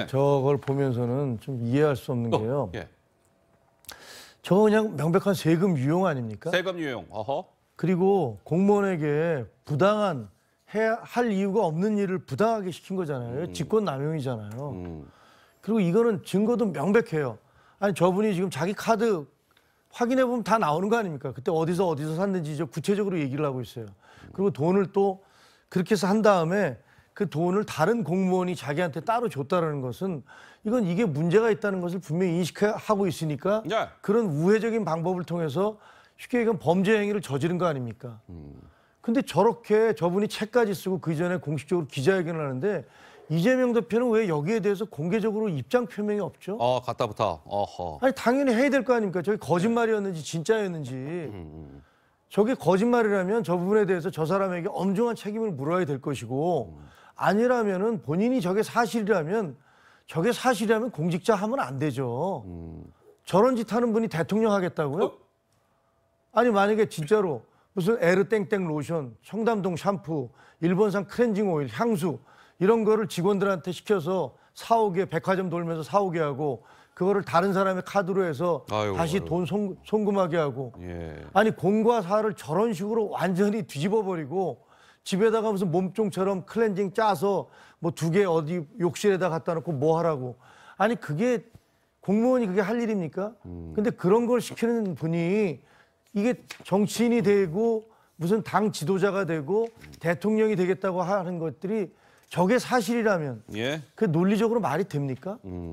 예. 저걸 보면서는 좀 이해할 수 없는 어, 게요. 예. 저거 그냥 명백한 세금 유용 아닙니까? 세금 유용. 어허. 그리고 공무원에게 부당한 해, 야할 이유가 없는 일을 부당하게 시킨 거잖아요. 음. 직권 남용이잖아요. 음. 그리고 이거는 증거도 명백해요. 아니 저분이 지금 자기 카드 확인해 보면 다 나오는 거 아닙니까? 그때 어디서 어디서 샀는지 저 구체적으로 얘기를 하고 있어요. 그리고 돈을 또 그렇게 해서 한 다음에 그 돈을 다른 공무원이 자기한테 따로 줬다는 것은 이건 이게 문제가 있다는 것을 분명히 인식하고 있으니까 네. 그런 우회적인 방법을 통해서 쉽게 얘기하면 범죄 행위를 저지른 거 아닙니까? 음. 근데 저렇게 저분이 책까지 쓰고 그 전에 공식적으로 기자회견을 하는데 이재명 대표는 왜 여기에 대해서 공개적으로 입장 표명이 없죠? 어, 갔다부터. 어허. 아니 당연히 해야 될 거 아닙니까? 저게 거짓말이었는지 진짜였는지. 음, 음, 음. 저게 거짓말이라면 저 부분에 대해서 저 사람에게 엄중한 책임을 물어야 될 것이고 음. 아니라면은 본인이 저게 사실이라면 저게 사실이라면 공직자 하면 안 되죠. 음. 저런 짓 하는 분이 대통령 하겠다고요? 어? 아니 만약에 진짜로 무슨 에르땡땡 로션, 청담동 샴푸, 일본산 크렌징 오일, 향수 이런 거를 직원들한테 시켜서 사오게 백화점 돌면서 사오게 하고 그거를 다른 사람의 카드로 해서 아유, 다시 아유. 돈 송금하게 하고 예. 아니 공과 사를 저런 식으로 완전히 뒤집어 버리고 집에다가 무슨 몸종처럼 클렌징 짜서 뭐 두 개 어디 욕실에다 갖다 놓고 뭐 하라고. 아니 그게 공무원이 그게 할 일입니까? 음. 근데 그런 걸 시키는 분이 이게 정치인이 되고 무슨 당 지도자가 되고 대통령이 되겠다고 하는 것들이 저게 사실이라면 예? 그 논리적으로 말이 됩니까? 음.